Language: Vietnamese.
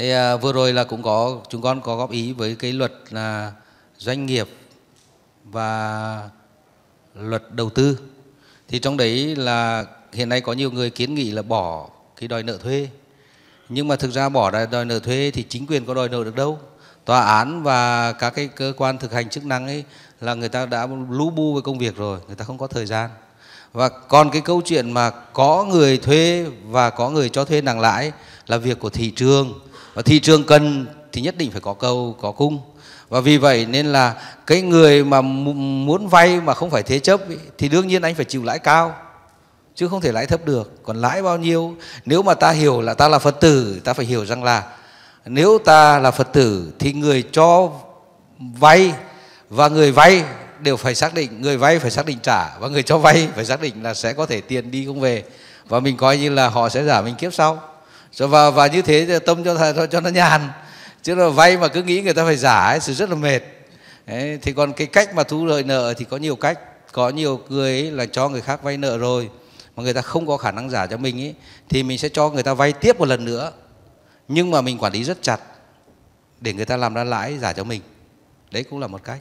Thế à, vừa rồi là cũng có chúng con có góp ý với cái luật là doanh nghiệp và luật đầu tư. Thì trong đấy là hiện nay có nhiều người kiến nghị là bỏ cái đòi nợ thuê. Nhưng mà thực ra bỏ đòi nợ thuê thì chính quyền có đòi nợ được đâu. Tòa án và các cái cơ quan thực hành chức năng ấy là người ta đã lú bu với công việc rồi, người ta không có thời gian. Và còn cái câu chuyện mà có người thuê và có người cho thuê nặng lãi là việc của thị trường và thị trường cần thì nhất định phải có cầu có cung và vì vậy nên là cái người mà muốn vay mà không phải thế chấp thì đương nhiên anh phải chịu lãi cao chứ không thể lãi thấp được còn lãi bao nhiêu nếu mà ta hiểu là ta là phật tử ta phải hiểu rằng là nếu ta là phật tử thì người cho vay và người vay đều phải xác định người vay phải xác định trả và người cho vay phải xác định là sẽ có thể tiền đi không về và mình coi như là họ sẽ giả mình kiếp sau rồi và, và như thế tâm cho thầy cho nó nhàn chứ là vay mà cứ nghĩ người ta phải giả ấy, sự rất là mệt Đấy, thì còn cái cách mà thu lợi nợ thì có nhiều cách có nhiều người ấy là cho người khác vay nợ rồi mà người ta không có khả năng giả cho mình ấy, thì mình sẽ cho người ta vay tiếp một lần nữa nhưng mà mình quản lý rất chặt để người ta làm ra lãi giả cho mình đấy cũng là một cách